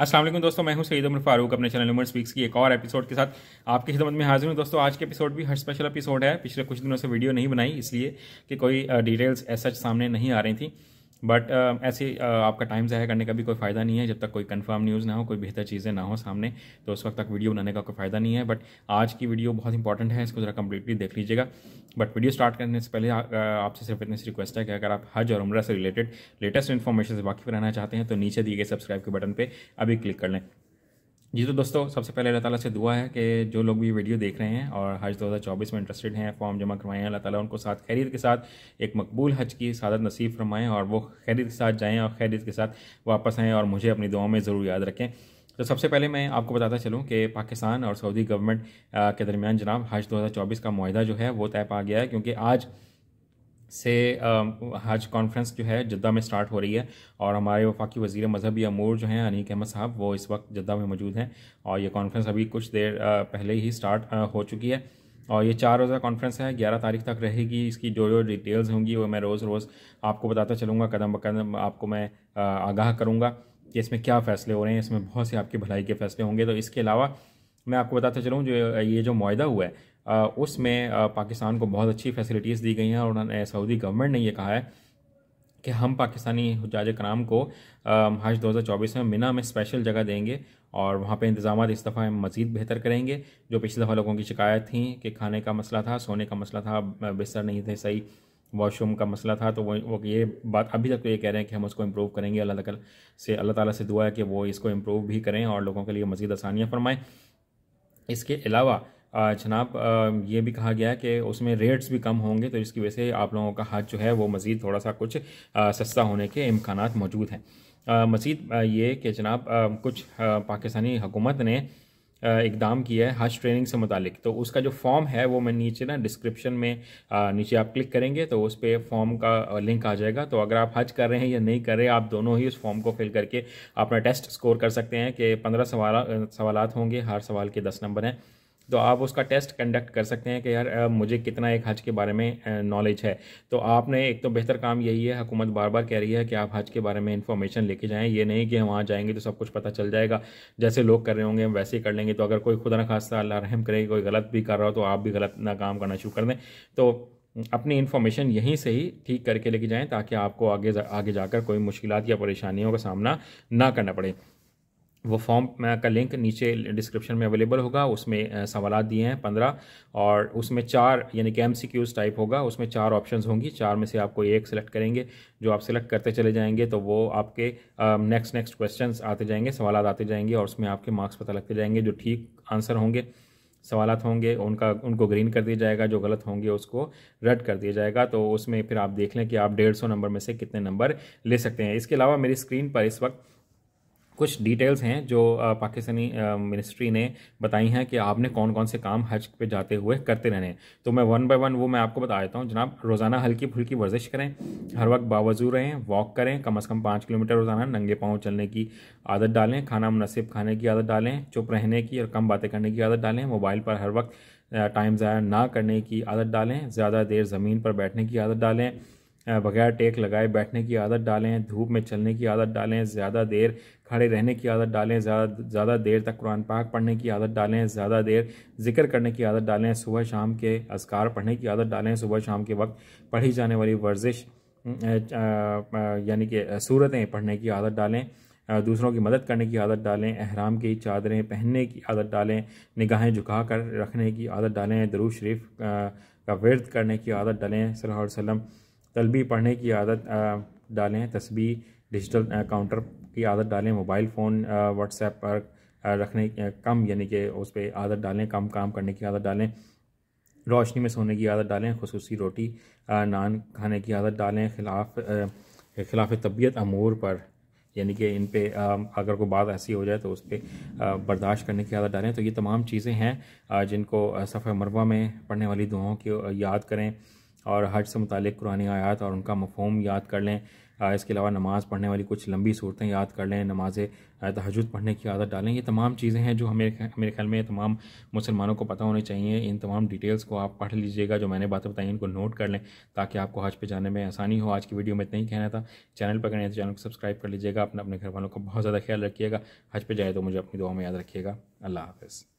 असलम दोस्तों मैं हूं सईद उमर फारूक अपने चैनल उमर स्पीक्स की एक और एपिसोड के साथ आपकी खिदमत में हाजिर हूं दोस्तों आज के एपिसोड भी हर स्पेशल एपिसोड है पिछले कुछ दिनों से वीडियो नहीं बनाई इसलिए कि कोई डिटेल्स ऐसा सामने नहीं आ रही थी बट uh, ऐसे uh, आपका टाइम ज़ाया करने का भी कोई फ़ायदा नहीं है जब तक कोई कंफर्म न्यूज़ ना हो कोई बेहतर चीज़ें ना हो सामने तो उस वक्त तक वीडियो बनाने का कोई फ़ायदा नहीं है बट आज की वीडियो बहुत इंपॉर्टेंट है इसको ज़रा कम्प्लीटली देख लीजिएगा बट वीडियो स्टार्ट करने से पहले uh, आपसे सिर्फ इतनी सी रिक्वेस्ट है कि अगर आप हज और उम्र से रिलेटेड लेटेस्ट इन्फॉर्मेशन से वाकिफ रहना चाहते हैं तो नीचे दिए गए सब्सक्राइब के बटन पर अभी क्लिक कर लें जी तो दोस्तों सबसे पहले अल्लाह ताला से दुआ है कि जो लोग भी वीडियो देख रहे हैं और हज 2024 में इंटरेस्टेड हैं फॉर्म जमा करवाएं अल्लाह ताला उनको साथ खैरियत के साथ एक मकबूल हज की सादत नसीब फरमाएं और वो खैरियत के साथ जाएं और खैरियत के साथ वापस आएँ और मुझे अपनी दुआओं में ज़रूर याद रखें तो सबसे पहले मैं आपको बताता चलूँ कि पाकिस्तान और सऊदी गवर्नमेंट के दरमियान जनाब हज दो का माहा जो है वो तय पा गया है क्योंकि आज से हज कॉन्फ्रेंस जो है जद्दा में स्टार्ट हो रही है और हमारे वफाकी वजीर मजहबी अमूर जो हैं अनीक अहमद साहब वो इस वक्त जद्दा में मौजूद हैं और ये कॉन्फ्रेंस अभी कुछ देर पहले ही स्टार्ट हो चुकी है और ये चार रोज़ा कॉन्फ्रेंस है ग्यारह तारीख तक रहेगी इसकी जो जो डिटेल्स होंगी वो मैं रोज़ रोज़ आपको बताता चलूँगा कदम ब कदम आपको मैं आगाह करूँगा कि इसमें क्या फ़ैसले हो रहे हैं इसमें बहुत से आपकी भलाई के फ़ैसले होंगे तो इसके अलावा मैं आपको बताता चलूँ जो ये जो माहा हुआ है उसमें पाकिस्तान को बहुत अच्छी फैसिलिटीज़ दी गई हैं और उन्होंने सऊदी गवर्नमेंट ने यह कहा है कि हम पाकिस्तानी हजाज कराम को हज 2024 में मिना में स्पेशल जगह देंगे और वहाँ पे इंतजाम इस दफ़ा मज़ीद बेहतर करेंगे जो पिछली दफ़ा लोगों की शिकायत थी कि खाने का मसला था सोने का मसला था बिस्तर नहीं थे सही वॉशरूम का मसला था तो वो वो ये बात अभी तक तो ये कह रहे हैं कि हम उसको इम्प्रूव करेंगे अल्लाह तक से अल्लाह ताला से दुआ है कि वो इसको इम्प्रूव भी करें और लोगों के लिए मज़ीद आसानियाँ फरमाएँ इसके अलावा जनाब ये भी कहा गया है कि उसमें रेट्स भी कम होंगे तो इसकी वजह से आप लोगों का हज जो है वो मज़ीद थोड़ा सा कुछ सस्ता होने के इम्कान मौजूद हैं मज़ीद ये कि जनाब कुछ पाकिस्तानी हुकूमत ने इकदाम किया है हज ट्रेनिंग से मुतलिक तो उसका जो फॉर्म है वो मैं नीचे ना डिस्क्रिप्शन में नीचे आप क्लिक करेंगे तो उस पर फॉर्म का लिंक आ जाएगा तो अगर आप हज कर रहे हैं या नहीं कर रहे आप दोनों ही उस फॉर्म को फिल करके अपना टेस्ट स्कोर कर सकते हैं कि पंद्रह सवाल सवालत होंगे हर सवाल के दस नंबर हैं तो आप उसका टेस्ट कंडक्ट कर सकते हैं कि यार मुझे कितना एक हज के बारे में नॉलेज है तो आपने एक तो बेहतर काम यही है हुकूमत बार बार कह रही है कि आप हज के बारे में इन्फॉर्मेशन लेके जाएँ ये नहीं कि हम वहाँ जाएंगे तो सब कुछ पता चल जाएगा जैसे लोग कर रहे होंगे हम वैसे ही कर लेंगे तो अगर कोई खुदा न खास्ता अल्लाह रहम करे कोई गलत भी कर रहा हो तो आप भी गलत ना काम करना शुरू कर दें तो अपनी इन्फॉर्मेशन यहीं से ही ठीक करके लेके जाएं ताकि आपको आगे आगे जाकर कोई मुश्किल या परेशानियों का सामना ना करना पड़े वो फॉर्म का लिंक नीचे डिस्क्रिप्शन में अवेलेबल होगा उसमें सवाल दिए हैं पंद्रह और उसमें चार यानी कि एम सी क्यूज़ टाइप होगा उसमें चार ऑप्शंस होंगी चार में से आपको एक सेलेक्ट करेंगे जो आप सेलेक्ट करते चले जाएंगे तो वो आपके नेक्स्ट नेक्स्ट क्वेश्चंस आते जाएंगे सवाल आते जाएंगे और उसमें आपके मार्क्स पता लगते जाएंगे जो ठीक आंसर होंगे सवाल होंगे उनका उनको ग्रीन कर दिया जाएगा जो गलत होंगे उसको रेड कर दिया जाएगा तो उसमें फिर आप देख लें कि आप डेढ़ सौ नंबर में से कितने नंबर ले सकते हैं इसके अलावा मेरी स्क्रीन पर इस वक्त कुछ डिटेल्स हैं जो पाकिस्तानी मिनिस्ट्री ने बताई हैं कि आपने कौन कौन से काम हज पे जाते हुए करते रहने तो मैं वन बाय वन वो मैं आपको बता देता हूँ जनाब रोज़ाना हल्की फुल्की वर्जिश करें हर वक्त बावजू रहें वॉक करें कम अज़ कम पाँच किलोमीटर रोज़ाना नंगे पाँव चलने की आदत डालें खाना मुनसिब खाने की आदत डालें चुप रहने की और कम बातें करने की आदत डालें मोबाइल पर हर वक्त टाइम ज़ाया ना करने की आदत डालें ज़्यादा देर ज़मीन पर बैठने की आदत डालें बगैर टेक लगाए बैठने की आदत डालें धूप में चलने की आदत डालें ज़्यादा देर खड़े रहने की आदत डालें ज़्यादा ज़्यादा देर तक कुरान पाक पढ़ने की आदत डालें ज़्यादा देर जिक्र करने की आदत डालें सुबह शाम के असकार पढ़ने की आदत डालें सुबह शाम के वक्त पढ़ी जाने वाली वर्जिश यानी कि सूरतें पढ़ने की आदत डालें दूसरों की मदद करने की आदत डालें अहराम की चादरें पहनने की आदत डालें निगाहें झुका कर रखने की आदत डालें दरू शरीफ का वर्द करने की आदत डालें सल्लल्लाहु अलैहि वसल्लम तलबी पढ़ने की आदत डालें तस्बी डिजिटल काउंटर की आदत डालें मोबाइल फ़ोन व्हाट्सएप पर रखने कम यानी कि उस पर आदत डालें कम काम करने की आदत डालें रोशनी में सोने की आदत डालें खसूस रोटी नान खाने की आदत डालें खिलाफ खिलाफ तबीयत अमूर पर यानी कि इन पे अगर कोई बात ऐसी हो जाए तो उस पर बर्दाश्त करने की आदत डालें तो ये तमाम चीज़ें हैं जिनको सफर मरवा में पढ़ने वाली दुआओं की याद करें और हज से मुतक कुरानी आयात और उनका मफहम याद कर लें इसके अलावा नमाज़ पढ़ने वाली कुछ लंबी सूरतें याद कर लें नमाज तहजद पढ़ने की आदत डालें ये तमाम चीज़ें हैं जो हमें मेरे ख्याल में तमाम मुसलमानों को पता होनी चाहिए इन तमाम डिटेल्स को आप पढ़ लीजिएगा जो मैंने बातें बताई इनको नोट कर लें ताकि आपको हज पे जाने में आसानी हो आज की वीडियो में इतना ही कहना था चैनल पर करें तो चैनल को सब्सक्राइब कर लीजिएगा अपने अपने घर वालों का बहुत ज़्यादा ख्याल रखिएगा हज पे जाए तो मुझे अपनी दुआ में याद रखिएगा अल्लाह हाफ़